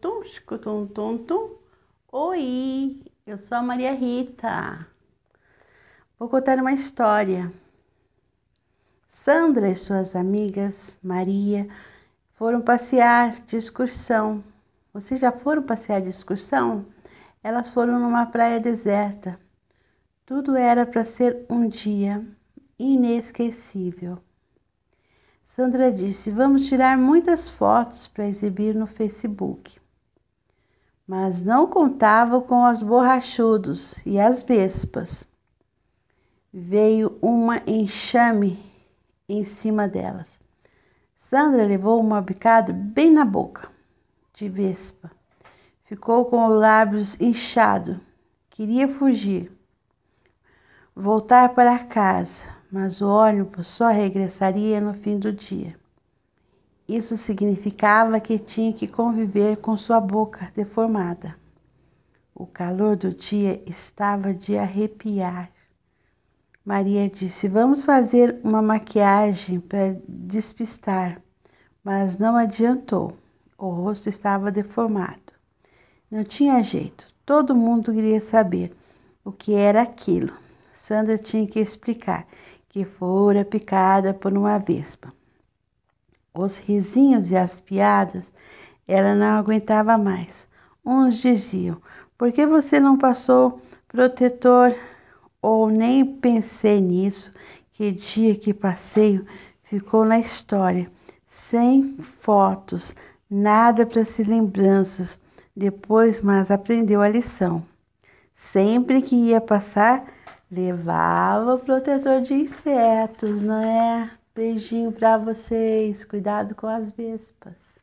Tum, tum, tum, tum. Oi, eu sou a Maria Rita. Vou contar uma história. Sandra e suas amigas Maria foram passear de excursão. Vocês já foram passear de excursão? Elas foram numa praia deserta. Tudo era para ser um dia inesquecível. Sandra disse: Vamos tirar muitas fotos para exibir no Facebook. Mas não contava com os borrachudos e as vespas. Veio uma enxame em cima delas. Sandra levou uma bicada bem na boca, de vespa. Ficou com os lábios inchados. Queria fugir, voltar para casa, mas o ônibus só regressaria no fim do dia. Isso significava que tinha que conviver com sua boca deformada. O calor do dia estava de arrepiar. Maria disse: Vamos fazer uma maquiagem para despistar, mas não adiantou. O rosto estava deformado. Não tinha jeito. Todo mundo queria saber o que era aquilo. Sandra tinha que explicar que fora picada por uma vespa. Os risinhos e as piadas ela não aguentava mais. Uns diziam: Por que você não passou protetor? Ou nem pensei nisso. Que dia que passeio ficou na história, sem fotos, nada para se lembranças. Depois, mas aprendeu a lição. Sempre que ia passar, Levava o protetor de insetos, não é? Beijinho para vocês. Cuidado com as vespas.